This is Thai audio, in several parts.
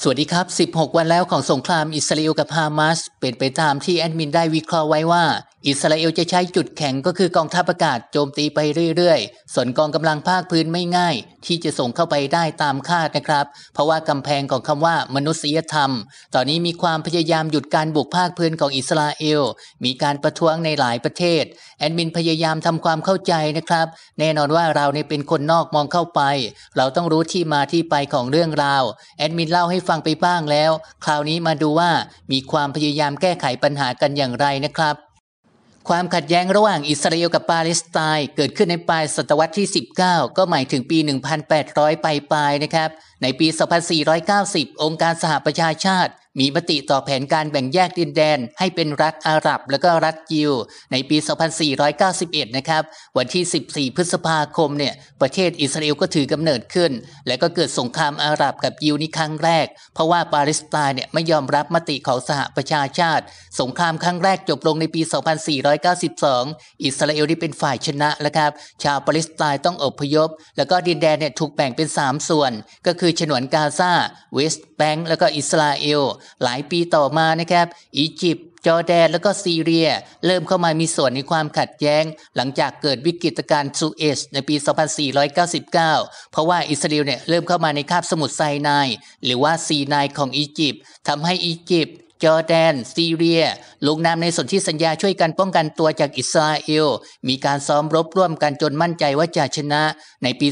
สวัสดีครับ 16 วันแล้วของสงครามอิสราเอลกับฮามาสเป็นไปตามที่แอดมินได้วิเคราะห์ไว้ว่าอิสราเอลจะใช้จุดแข็งก็คือกองทัพอากาศโจมตีไปเรื่อยๆส่วนกองกำลังภาคพื้นไม่ง่ายที่จะส่งเข้าไปได้ตามคาดนะครับ เพราะว่ากำแพงของคำว่ามนุษยธรรม ตอนนี้มีความพยายามหยุดการบุกภาคพื้นของอิสราเอล มีการประท้วงในหลายประเทศ แอดมินพยายามทำความเข้าใจนะครับ แน่นอนว่าเราเนี่ยเป็นคนนอกมองเข้าไป เราต้องรู้ที่มาที่ไปของเรื่องราวแอดมินเล่าให้ฟังไปบ้างแล้ว คราวนี้มาดูว่ามีความพยายามแก้ไขปัญหากันอย่างไรนะครับความขัดแย้งระหว่างอิสราเอลกับปาเลสไตน์เกิดขึ้นในปลายศตวรรษที่ 19 ก็หมายถึงปี 1,800 ปลายๆ นะครับ ในปี 2490 องค์การสหประชาชาติมีมติต่อแผนการแบ่งแยกดินแดนให้เป็นรัฐอาหรับและก็รัฐยิว ในปี 2491นะครับวันที่ 14 พฤษภาคมเนี่ยประเทศอิสราเอลก็ถือกำเนิดขึ้น และก็เกิดสงครามอาหรับกับยิวนี้ครั้งแรก เพราะว่าปาเลสไตน์เนี่ยไม่ยอมรับมติของสหประชาชาติ สงครามครั้งแรกจบลงในปี 2492 อิสราเอลได้เป็นฝ่ายชนะนะครับชาวปาเลสไตน์ต้องอพยพ แล้วก็ดินแดนเนี่ยถูกแบ่งเป็น 3 ส่วน ก็คือฉนวนกาซาเวสต์แบงก์แล้วก็อิสราเอลหลายปีต่อมานะครับ อียิปต์ จอร์แดน แล้วก็ซีเรีย เริ่มเข้ามามีส่วนในความขัดแย้ง หลังจากเกิดวิกฤตการณ์ซูเอซในปี 2499 เพราะว่าอิสราเอลเนี่ยเริ่มเข้ามาในคาบสมุทรไซนาย หรือว่าซีนายของอียิปต์ทำให้อียิปต์จอร์แดน ซีเรียลงนามในสนธิสัญญาช่วยกันป้องกันตัวจากอิสราเอล มีการซ้อมรบร่วมกันจนมั่นใจว่าจะชนะ ในปี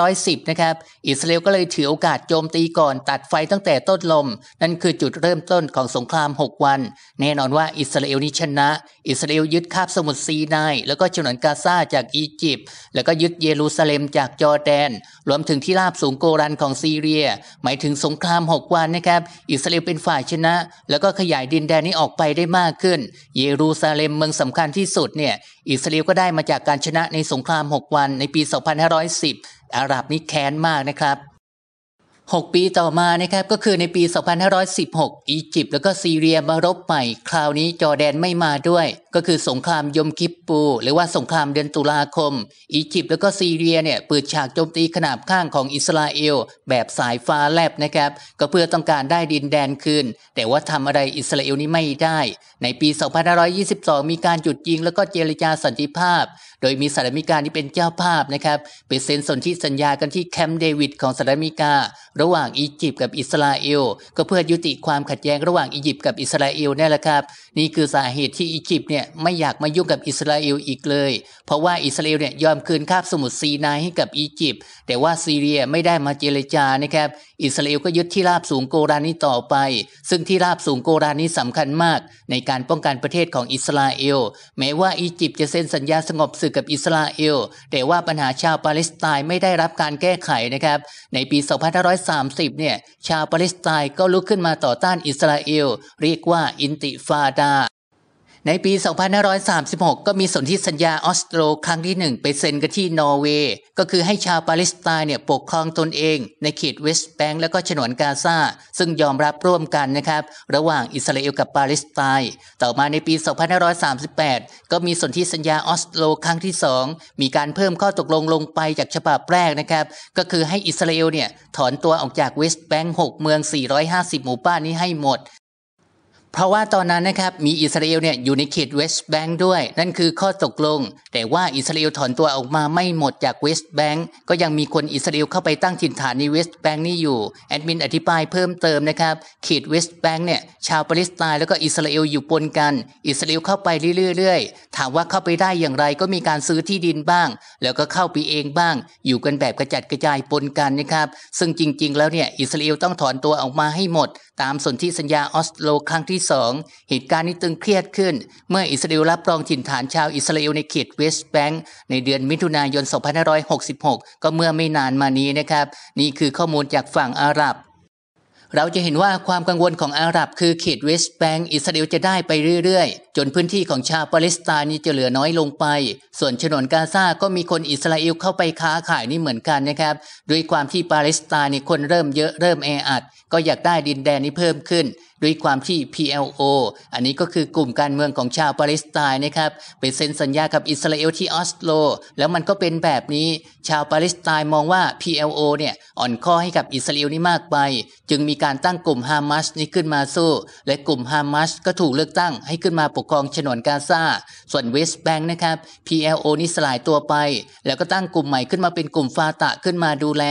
2510 นะครับ อิสราเอลก็เลยถือโอกาสโจมตีก่อนตัดไฟตั้งแต่ต้นลม นั่นคือจุดเริ่มต้นของสงคราม 6 วัน แน่นอนว่าอิสราเอลนี้ชนะ อิสราเอลยึดคาบสมุทรซีนายแล้วก็ฉนวนกาซาจากอียิปต์แล้วก็ยึดเยรูซาเล็มจากจอร์แดนรวมถึงที่ราบสูงโกรันของซีเรีย หมายถึงสงคราม6วันนะครับอิสราเอลเป็นฝ่ายชนะแล้วก็ขยายดินแดนนี้ออกไปได้มากขึ้น เยรูซาเล็มเมืองสำคัญที่สุดเนี่ย อิสราเอลก็ได้มาจากการชนะในสงคราม 6 วันในปี 2510 อาหรับนี่แค้นมากนะครับ6 ปีต่อมานะครับก็คือในปี 2516 อียิปต์แล้วก็ซีเรียมารบใหม่ คราวนี้จอแดนไม่มาด้วย ก็คือสงครามยมกิปปู หรือว่าสงครามเดือนตุลาคม อียิปต์แล้วก็ซีเรียเนี่ยเปิดฉากโจมตีขนาบข้างของอิสราเอล แบบสายฟ้าแลบนะครับ ก็เพื่อต้องการได้ดินแดนคืนแต่ว่าทำอะไรอิสราเอลนี่ไม่ได้ ในปี 2522 มีการหยุดยิงแล้วก็เจรจาสันติภาพ โดยมีสหรัฐอเมริกาที่เป็นเจ้าภาพนะครับไปเซ็นสนธิสัญญากันที่แคมป์เดวิดของสหรัฐอเมริการะหว่างอียิปต์กับอิสราเอล ก็เพื่อยุติความขัดแย้งระหว่างอียิปต์กับอิสราเอลนี่แหละครับนี่คือสาเหตุที่อียิปต์เนี่ยไม่อยากมายุ่งกับอิสราเอลอีกเลย เพราะว่าอิสราเอลเนี่ยยอมคืนคาบสมุทรซีนายให้กับอียิปต์แต่ว่าซีเรียไม่ได้มาเจรจานะครับอิสราเอลก็ยึดที่ราบสูงโกรานี้ต่อไป ซึ่งที่ราบสูงโกรานนี้สำคัญมาก ในการป้องกันประเทศของอิสราเอลแม้ว่าอียิปต์จะเซ็นสัญญาสงบศึกกับอิสราเอล แต่ว่าปัญหาชาวปาเลสไตน์ไม่ได้รับการแก้ไขนะครับในปี2 5 30เนี่ยชาวปาเลสไตน์ก็ลุกขึ้นมาต่อต้านอิสราเอล เรียกว่า อินติฟาดาในปี 2536 ก็มีสนธิสัญญาออสโตรครั้งที่1ไปเซ็นกันที่นอร์เวย์ ก็คือให้ชาวปาเลสไตน์เนี่ยปกครองตนเอง ในเขตเวสต์แบงก์และก็ฉนวนกาซาซึ่งยอมรับร่วมกันนะครับ ระหว่างอิสราเอลกับปาเลสไตน์ต่อมาในปี 2538 ก็มีสนธิสัญญาออสโล ครั้งที่ 2 มีการเพิ่มข้อตกลงลงไปจากฉบับแรกนะครับ ก็คือให้อิสราเอลเนี่ยถอนตัวออกจากเวสต์แบงก์6เมือง 450 หมู่บ้านนี้ให้หมดเพราะว่าตอนนั้นนะครับมีอิสราเอลเนี่ยอยู่ในเขตเวสต์แบงค์ด้วย นั่นคือข้อตกลง แต่ว่าอิสราเอลถอนตัวออกมาไม่หมดจากเวสต์แบงค์ก็ยังมีคนอิสราเอลเข้าไปตั้งถิ่นฐานในเวสต์แบงค์นี่อยู่แอดมินอธิบายเพิ่มเติมนะครับเขตเวสต์แบงค์เนี่ยชาวปาเลสไตน์แล้วก็อิสราเอลอยู่ปนกัน อิสราเอลเข้าไปเรื่อย ๆ ถามว่าเข้าไปได้อย่างไรก็มีการซื้อที่ดินบ้าง แล้วก็เข้าไปเองบ้าง อยู่กันแบบกระจัดกระจายปนกันนะครับซึ่งจริงๆ แล้วเนี่ยอิสราเอลต้องถอนตัวออกมาให้หมดตามสนธิสัญญาออสโลครั้งที่สองเหตุการณ์นี้ตึงเครียดขึ้น เมื่ออิสราเอลรับรองถิ่นฐานชาวอิสราเอลในเขตเวสต์แบงก์ในเดือนมิถุนายน 2566 ก็เมื่อไม่นานมานี้นะครับ นี่คือข้อมูลจากฝั่งอาหรับเราจะเห็นว่าความกังวลของอาหรับคือเขตเวสต์แบงก์อิสราเอลจะได้ไปเรื่อยๆ จนพื้นที่ของชาวปาเลสไตน์นี่จะเหลือน้อยลงไป ส่วนฉนวนกาซาก็มีคนอิสราเอลเข้าไปค้าขายนี่เหมือนกันนะครับ ด้วยความที่ปาเลสไตน์นี่คนเริ่มเยอะเริ่มแออัด ก็อยากได้ดินแดนนี้เพิ่มขึ้นด้วยความที่ PLO อันนี้ก็คือกลุ่มการเมืองของชาวปาเลสไตน์นะครับไปเซ็นสัญญากับอิสราเอลที่ออสโล แล้วมันก็เป็นแบบนี้ ชาวปาเลสไตน์มองว่า PLO เนี่ยอ่อนข้อให้กับอิสราเอลนี่มากไป จึงมีการตั้งกลุ่มฮามาสนี้ขึ้นมาสู้ และกลุ่มฮามาสก็ถูกเลือกตั้งให้ขึ้นมาปกครองฉนวนกาซาส่วนเวสต์แบงค์นะครับ PLO นี่สลายตัวไป แล้วก็ตั้งกลุ่มใหม่ขึ้นมาเป็นกลุ่มฟาตะขึ้นมาดูแล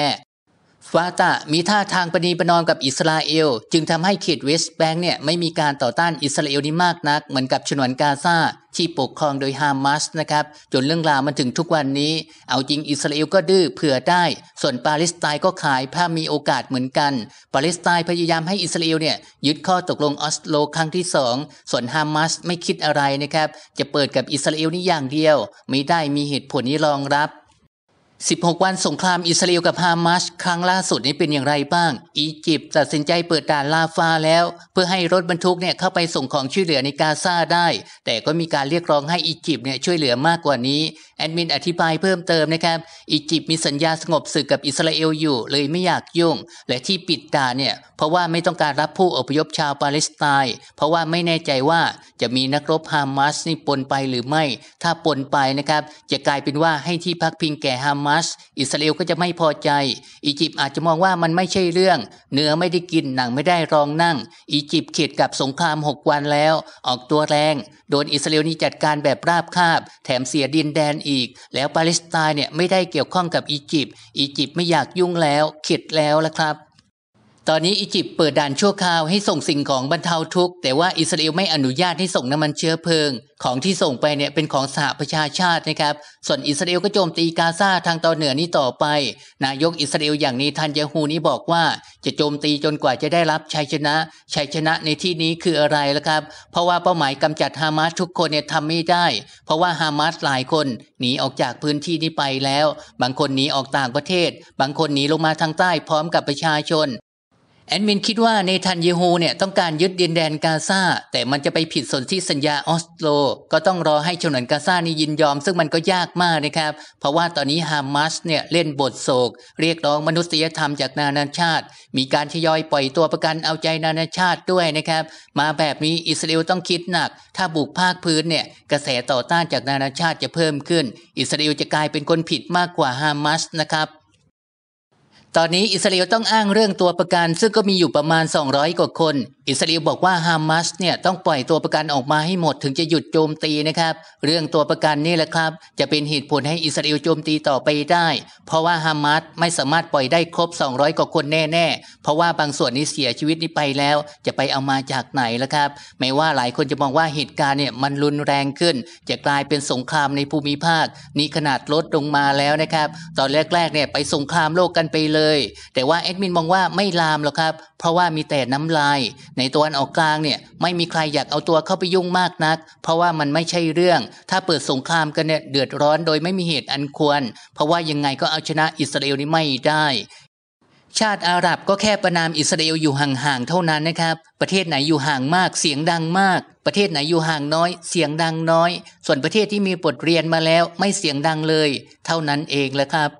ฟาตามีท่าทางปณีประนอมกับอิสราเอล จึงทำให้เขตเวสต์แบงค์เนี่ยไม่มีการต่อต้านอิสราเอลนี้มากนัก เหมือนกับชนวนกาซาที่ปกครองโดยฮามาสนะครับ จนเรื่องราวมันถึงทุกวันนี้ เอาจริงอิสราเอลก็ดื้อเผื่อได้ ส่วนปาเลสไตน์ก็ขายถ้ามีโอกาสเหมือนกันปาเลสไตน์พยายามให้อิสราเอลเนี่ยยึดข้อตกลงออสโลครั้งที่สองส่วนฮามาสไม่คิดอะไรนะครับจะเปิดกับอิสราเอลนี่อย่างเดียวไม่ได้มีเหตุผลนี้รองรับ16 วันสงครามอิสราเอลกับฮามาสครั้งล่าสุดนี้เป็นอย่างไรบ้าง อียิปต์ตัดสินใจเปิดด่านลาฟาแล้ว เพื่อให้รถบรรทุกเนี่ยเข้าไปส่งของช่วยเหลือในกาซาได้ แต่ก็มีการเรียกร้องให้อียิปต์เนี่ยช่วยเหลือมากกว่านี้ แอดมินอธิบายเพิ่มเติมนะครับ อียิปต์มีสัญญาสงบศึกกับอิสราเอลอยู่เลยไม่อยากยุ่งและที่ปิดด่านเนี่ยเพราะว่าไม่ต้องการรับผู้อพยพชาวปาเลสไตน์เพราะว่าไม่แน่ใจว่าจะมีนักรบฮามาสนี่ปนไปหรือไม่ ถ้าปนไปนะครับจะกลายเป็นว่าให้ที่พักพิงแก่ฮามาาสอิสราเอลก็จะไม่พอใจ อียิปต์อาจจะมองว่ามันไม่ใช่เรื่อง เนื้อไม่ได้กิน หนังไม่ได้รองนั่ง อียิปต์เข็ดกับสงครามหกวันแล้ว ออกตัวแรง โดนอิสราเอลนี่จัดการแบบราบคาบ แถมเสียดินแดนอีก แล้วปาเลสไตน์เนี่ยไม่ได้เกี่ยวข้องกับอียิปต์ อียิปต์ไม่อยากยุ่งแล้ว เข็ดแล้วละครับตอนนี้อียิปต์เปิดด่านชั่วคราวให้ส่งสิ่งของบรรเทาทุกข์แต่ว่าอิสราเอลไม่อนุญาตให้ส่งน้ำมันเชื้อเพลิง ของที่ส่งไปเนี่ยเป็นของสหประชาชาตินะครับ ส่วนอิสราเอลก็โจมตีกาซาทางตอนเหนือนี้ต่อไปนายกอิสราเอลอย่างนี้ทันยาฮูนี้บอกว่า จะโจมตีจนกว่าจะได้รับชัยชนะ ชัยชนะในที่นี้คืออะไรละครับเพราะว่าเป้าหมายกำจัดฮามาสทุกคนเนี่ยทำไม่ได้ เพราะว่าฮามาสหลายคนหนีออกจากพื้นที่นี้ไปแล้ว บางคนหนีออกต่างประเทศ บางคนหนีลงมาทางใต้พร้อมกับประชาชนแอดมินคิดว่าในทันเยโฮเนี่ยต้องการยึดดินแดนกาซาแต่มันจะไปผิดสนธิสัญญาออสโลก็ต้องรอให้ชนวนกาซานี่ยินยอมซึ่งมันก็ยากมากนะครับ เพราะว่าตอนนี้ฮามาสเนี่ยเล่นบทโศกเรียกร้องมนุษยธรรมจากนานาชาติ มีการทยอยปล่อยตัวประกันเอาใจนานาชาติด้วยนะครับ มาแบบนี้อิสราเอลต้องคิดหนัก ถ้าบุกภาคพื้นเนี่ยกระแสต่อต้านจากนานาชาติจะเพิ่มขึ้น อิสราเอลจะกลายเป็นคนผิดมากกว่าฮามาสนะครับตอนนี้อิสราเอลต้องอ้างเรื่องตัวประกันซึ่งก็มีอยู่ประมาณ 200กว่าคน อิสราเอลบอกว่าฮามาสเนี่ยต้องปล่อยตัวประกันออกมาให้หมด ถึงจะหยุดโจมตีนะครับ เรื่องตัวประกันนี่แหละครับจะเป็นเหตุผลให้อิสราเอลโจมตีต่อไปได้ เพราะว่าฮามาสไม่สามารถปล่อยได้ครบ 200กว่าคนแน่ๆเพราะว่าบางส่วนนี้เสียชีวิตนี้ไปแล้ว จะไปเอามาจากไหนล่ะครับไม่ว่าหลายคนจะมองว่าเหตุการณ์เนี่ยมันรุนแรงขึ้น จะกลายเป็นสงครามในภูมิภาค นี่ขนาดลดลงมาแล้วนะครับตอนแรกๆเนี่ยไปสงครามโลกกันไปเลยแต่ว่า แอดมินมองว่าไม่ลามหรอกครับเพราะว่ามีแต่น้ำลาย ในตัวันออกกลางเนี่ยไม่มีใครอยากเอาตัวเข้าไปยุ่งมากนัก เพราะว่ามันไม่ใช่เรื่อง ถ้าเปิดสงครามกันเนี่ยเดือดร้อนโดยไม่มีเหตุอันควร เพราะว่ายังไงก็เอาชนะอิสราเอลนี่ไม่ได้ ชาติอาหรับก็แค่ประนามอิสราเอลอยู่ห่างๆ เท่านั้นนะครับ ประเทศไหนอยู่ห่างมากเสียงดังมาก ประเทศไหนอยู่ห่างน้อย เสียงดังน้อย ส่วนประเทศที่มีบทเรียนมาแล้วไม่เสียงดังเลย เท่านั้นเองแหละครับ